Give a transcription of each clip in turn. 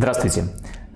Здравствуйте!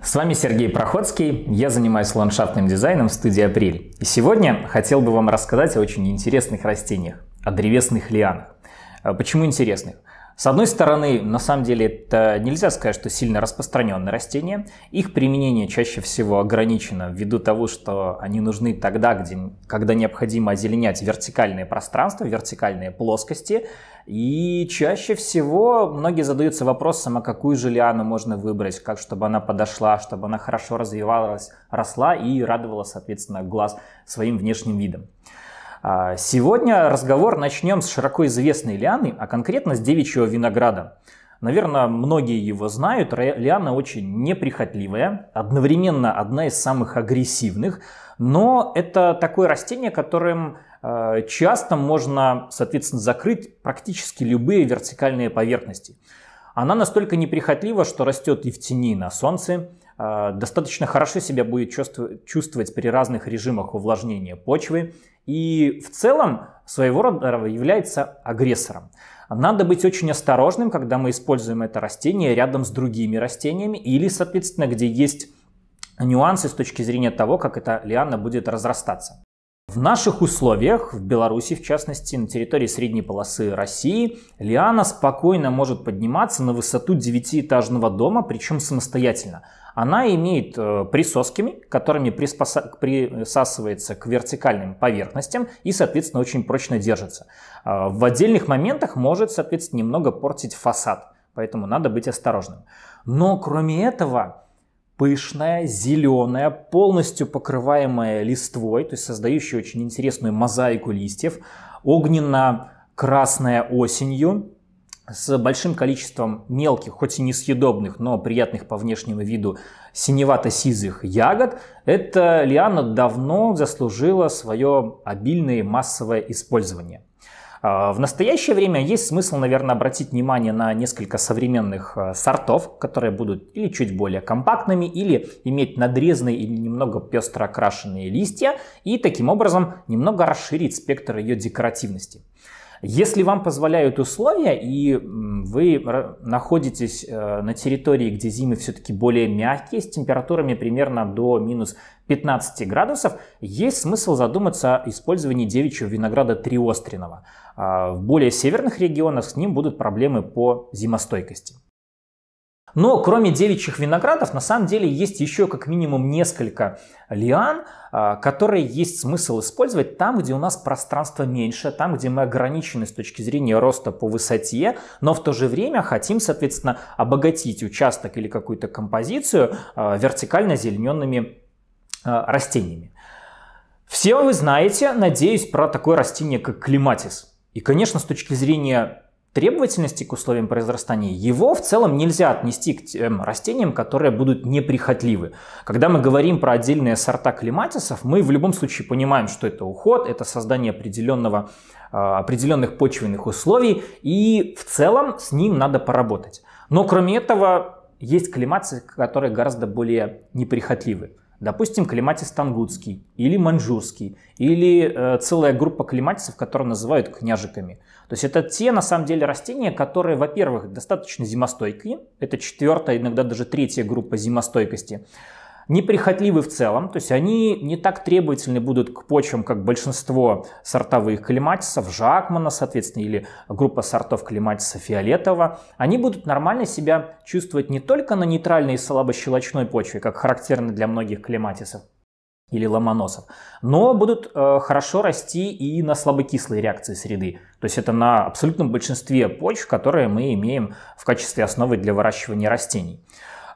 С вами Сергей Проходский, я занимаюсь ландшафтным дизайном в студии «Апрель». И сегодня хотел бы вам рассказать о очень интересных растениях, о древесных лианах. А почему интересных? С одной стороны, на самом деле это нельзя сказать, что сильно распространенные растения. Их применение чаще всего ограничено ввиду того, что они нужны тогда, где, когда необходимо озеленять вертикальные пространства, вертикальные плоскости. И чаще всего многие задаются вопросом, а какую же лиану можно выбрать, как чтобы она подошла, чтобы она хорошо развивалась, росла и радовала, соответственно, глаз своим внешним видом. А, сегодня разговор начнем с широко известной лианы, а конкретно с девичьего винограда. Наверное, многие его знают. Лиана очень неприхотливая, одновременно одна из самых агрессивных, но это такое растение, которым э, часто можно, соответственно, закрыть практически любые вертикальные поверхности. Она настолько неприхотлива, что растет и в тени, и на солнце, Э, достаточно хорошо себя будет чувствовать при разных режимах увлажнения почвы и в целом своего рода является агрессором. Надо быть очень осторожным, когда мы используем это растение рядом с другими растениями или, соответственно, где есть нюансы с точки зрения того, как эта лиана будет разрастаться. В наших условиях, в Беларуси в частности, на территории средней полосы России, лиана спокойно может подниматься на высоту девятиэтажного дома, причем самостоятельно. Она имеет э, присосками, которыми присасывается к вертикальным поверхностям и, соответственно, очень прочно держится. Э, в отдельных моментах может, соответственно, немного портить фасад, поэтому надо быть осторожным. Но кроме этого, пышная, зеленая, полностью покрываемая листвой, то есть создающая очень интересную мозаику листьев, огненно-красная осенью, с большим количеством мелких, хоть и несъедобных, но приятных по внешнему виду синевато-сизых ягод, эта лиана давно заслужила свое обильное массовое использование. А, в настоящее время есть смысл, наверное, обратить внимание на несколько современных а, сортов, которые будут или чуть более компактными, или иметь надрезные или немного пестро окрашенные листья, и таким образом немного расширить спектр ее декоративности. Если вам позволяют условия, и вы находитесь э, на территории, где зимы все-таки более мягкие, с температурами примерно до минус 15 градусов, есть смысл задуматься о использовании девичьего винограда триостренного. А в более северных регионах с ним будут проблемы по зимостойкости. Но кроме девичьих виноградов, на самом деле есть еще как минимум несколько лиан, а, которые есть смысл использовать там, где у нас пространство меньше, там, где мы ограничены с точки зрения роста по высоте, но в то же время хотим, соответственно, обогатить участок или какую-то композицию а, вертикально зелененными а, растениями. Все вы знаете, надеюсь, про такое растение, как климатис. И, конечно, с точки зрения требовательности к условиям произрастания, его в целом нельзя отнести к тем растениям, которые будут неприхотливы. Когда мы говорим про отдельные сорта клематисов, мы в любом случае понимаем, что это уход, это создание определенного, а, определенных почвенных условий, и в целом с ним надо поработать. Но кроме этого, есть климатисы, которые гораздо более неприхотливы. Допустим, клематис тангутский или маньчжурский, или э, целая группа клематисов, которые называют княжиками. То есть это те, на самом деле, растения, которые, во-первых, достаточно зимостойкие. Это четвертая, иногда даже третья группа зимостойкости неприхотливы в целом, то есть они не так требовательны будут к почвам, как большинство сортовых клематисов, Жакмана, соответственно, или группа сортов клематиса фиолетового. Они будут нормально себя чувствовать не только на нейтральной и слабощелочной почве, как характерно для многих клематисов, или ломоносов, но будут э, хорошо расти и на слабокислой реакции среды. То есть это на абсолютном большинстве почв, которые мы имеем в качестве основы для выращивания растений.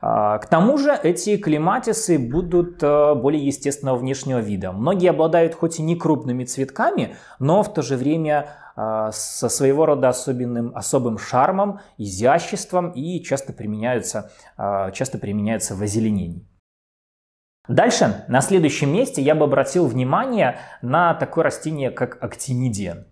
А, к тому же эти клематисы будут э, более естественного внешнего вида. Многие обладают хоть и не крупными цветками, но в то же время а, со своего рода особенным, особым шармом, изяществом и часто применяются, а, часто применяются в озеленении. Дальше, на следующем месте я бы обратил внимание на такое растение, как актинидия.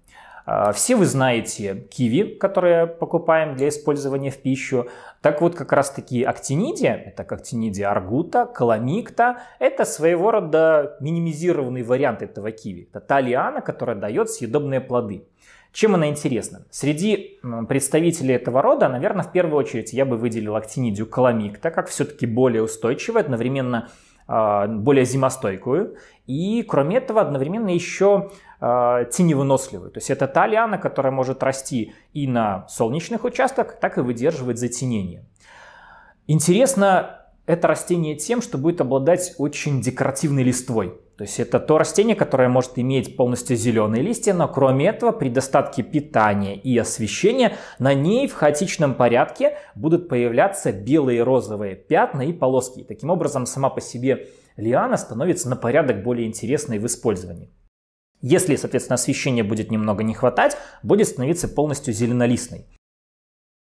А, все вы знаете киви, которые покупаем для использования в пищу. Так вот, как раз таки актинидия, это актинидия аргута, каламикта, это своего рода минимизированный вариант этого киви. Это та лиана, которая дает съедобные плоды. Чем она интересна? Среди представителей этого рода, наверное, в первую очередь я бы выделил актинидию каламикта, как все-таки более устойчивую, одновременно а, более зимостойкую. И кроме этого, одновременно еще Э, теневыносливые. То есть это та лиана, которая может расти и на солнечных участках, так и выдерживать затенение. Интересно это растение тем, что будет обладать очень декоративной листвой. То есть это то растение, которое может иметь полностью зеленые листья, но кроме этого при достатке питания и освещения на ней в хаотичном порядке будут появляться белые розовые пятна и полоски. Таким образом сама по себе лиана становится на порядок более интересной в использовании. Если, соответственно, освещения будет немного не хватать, будет становиться полностью зеленолистной.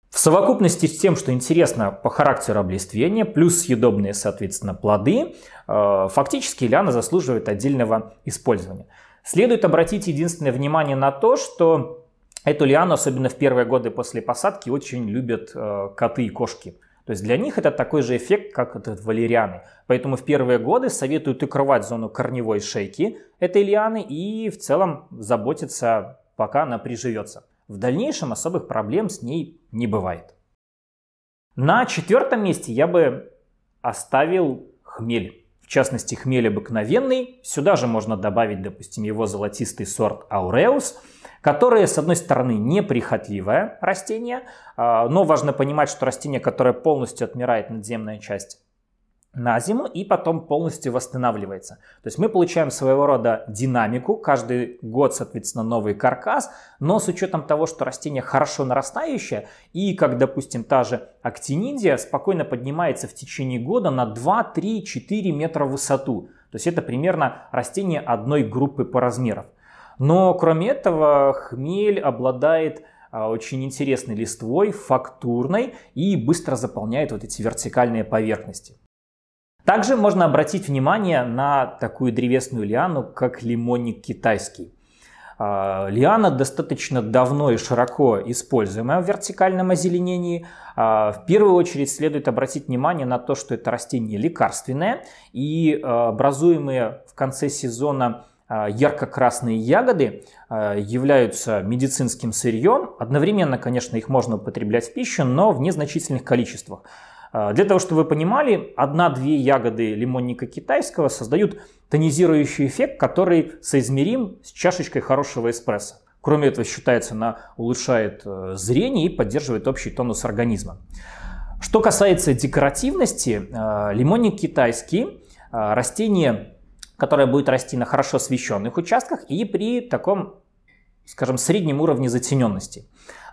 В совокупности с тем, что интересно по характеру облиствения, плюс съедобные, соответственно, плоды, э, фактически лиана заслуживает отдельного использования. Следует обратить единственное внимание на то, что эту лиану, особенно в первые годы после посадки, очень любят э, коты и кошки. То есть для них это такой же эффект, как этот валерианы. Поэтому в первые годы советуют укрывать зону корневой шейки этой лианы и в целом заботиться, пока она приживется. В дальнейшем особых проблем с ней не бывает. На четвертом месте я бы оставил хмель в частности хмель обыкновенный. Сюда же можно добавить, допустим, его золотистый сорт Ауреус, которые, с одной стороны, неприхотливое растение, а, но важно понимать, что растение, которое полностью отмирает надземная часть, на зиму и потом полностью восстанавливается. То есть мы получаем своего рода динамику, каждый год, соответственно, новый каркас, но с учетом того, что растение хорошо нарастающее, и как, допустим, та же актинидия спокойно поднимается в течение года на 2, 3, 4 метра в высоту. То есть это примерно растение одной группы по размерам. Но кроме этого хмель обладает а, очень интересной листвой, фактурной и быстро заполняет вот эти вертикальные поверхности. Также можно обратить внимание на такую древесную лиану, как лимонник китайский. А, лиана достаточно давно и широко используемая в вертикальном озеленении. А, в первую очередь следует обратить внимание на то, что это растение лекарственное и а, образуемые в конце сезона ярко-красные ягоды являются медицинским сырьем. Одновременно, конечно, их можно употреблять в пищу, но в незначительных количествах. А, для того, чтобы вы понимали, одна-две ягоды лимонника китайского создают тонизирующий эффект, который соизмерим с чашечкой хорошего эспрессо. Кроме этого, считается, она улучшает э, зрение и поддерживает общий тонус организма. Что касается декоративности, э, лимонник китайский э, – растение, которое будет расти на хорошо освещенных участках и при таком скажем, среднем уровне затененности.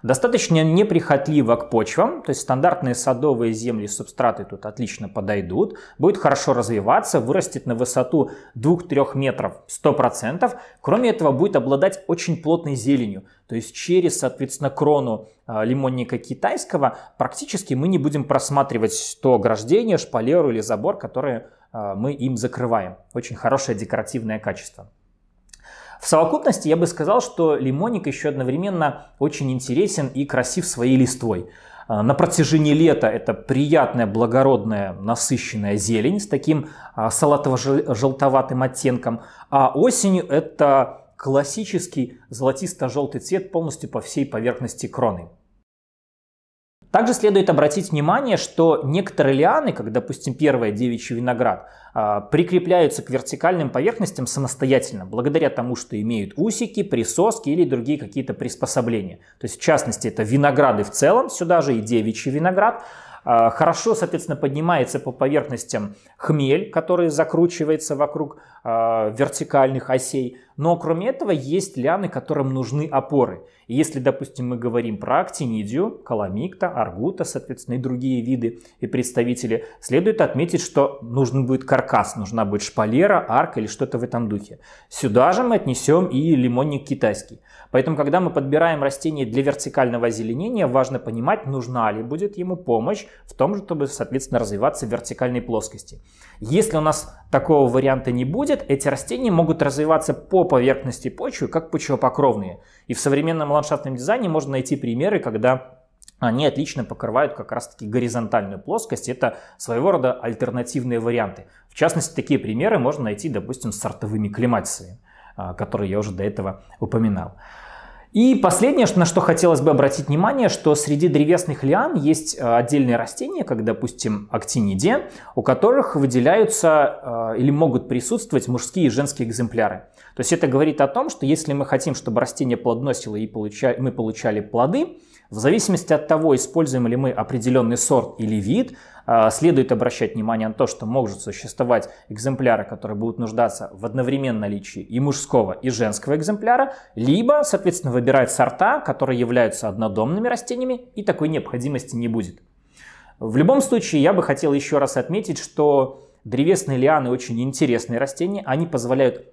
Достаточно неприхотливо к почвам, то есть стандартные садовые земли и субстраты тут отлично подойдут, будет хорошо развиваться, вырастет на высоту 2-3 метров 100%, кроме этого будет обладать очень плотной зеленью, то есть через, соответственно, крону а, лимонника китайского практически мы не будем просматривать то ограждение, шпалеру или забор, которые а, мы им закрываем. Очень хорошее декоративное качество. В совокупности я бы сказал, что лимонник еще одновременно очень интересен и красив своей листвой. А, на протяжении лета это приятная, благородная, насыщенная зелень с таким а, салатово-желтоватым оттенком, а осенью это классический золотисто-желтый цвет полностью по всей поверхности кроны. Также следует обратить внимание, что некоторые лианы, как, допустим, первая девичий виноград, а, прикрепляются к вертикальным поверхностям самостоятельно, благодаря тому, что имеют усики, присоски или другие какие-то приспособления. То есть, в частности, это винограды в целом, сюда же и девичий виноград. А, хорошо, соответственно, поднимается по поверхностям хмель, который закручивается вокруг а, вертикальных осей. Но кроме этого есть ляны, которым нужны опоры. И если, допустим, мы говорим про актинидию, коломикта, аргута, соответственно, и другие виды и представители, следует отметить, что нужен будет каркас, нужна будет шпалера, арка или что-то в этом духе. Сюда же мы отнесем и лимонник китайский. Поэтому, когда мы подбираем растение для вертикального озеленения, важно понимать, нужна ли будет ему помощь в том, чтобы, соответственно, развиваться в вертикальной плоскости. Если у нас такого варианта не будет, эти растения могут развиваться по поверхности почвы, как почвопокровные. И в современном ландшафтном дизайне можно найти примеры, когда они отлично покрывают как раз-таки горизонтальную плоскость. Это своего рода альтернативные варианты. В частности, такие примеры можно найти, допустим, с сортовыми клематисами, а, которые я уже до этого упоминал. И последнее, на что хотелось бы обратить внимание, что среди древесных лиан есть э, отдельные растения, как, допустим, актинидия, у которых выделяются э, или могут присутствовать мужские и женские экземпляры. То есть это говорит о том, что если мы хотим, чтобы растение плодоносило и мы получали плоды, в зависимости от того, используем ли мы определенный сорт или вид, а, следует обращать внимание на то, что могут существовать экземпляры, которые будут нуждаться в одновременном наличии и мужского, и женского экземпляра, либо, соответственно, выбирать сорта, которые являются однодомными растениями, и такой необходимости не будет. В любом случае, я бы хотел еще раз отметить, что древесные лианы очень интересные растения, они позволяют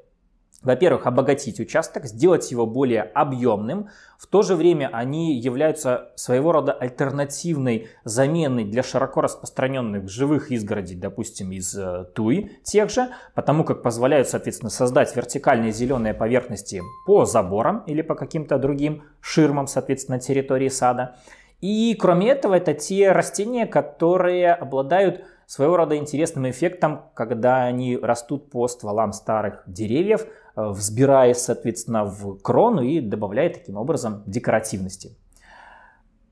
во-первых, обогатить участок, сделать его более объемным. В то же время они являются своего рода альтернативной заменой для широко распространенных живых изгородей, допустим, из э, туи тех же, потому как позволяют, соответственно, создать вертикальные зеленые поверхности по заборам или по каким-то другим ширмам, соответственно, территории сада. И кроме этого, это те растения, которые обладают своего рода интересным эффектом, когда они растут по стволам старых деревьев, э, взбираясь, соответственно, в крону и добавляя таким образом декоративности.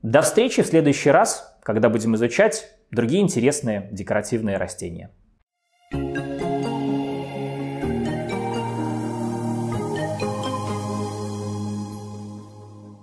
До встречи в следующий раз, когда будем изучать другие интересные декоративные растения.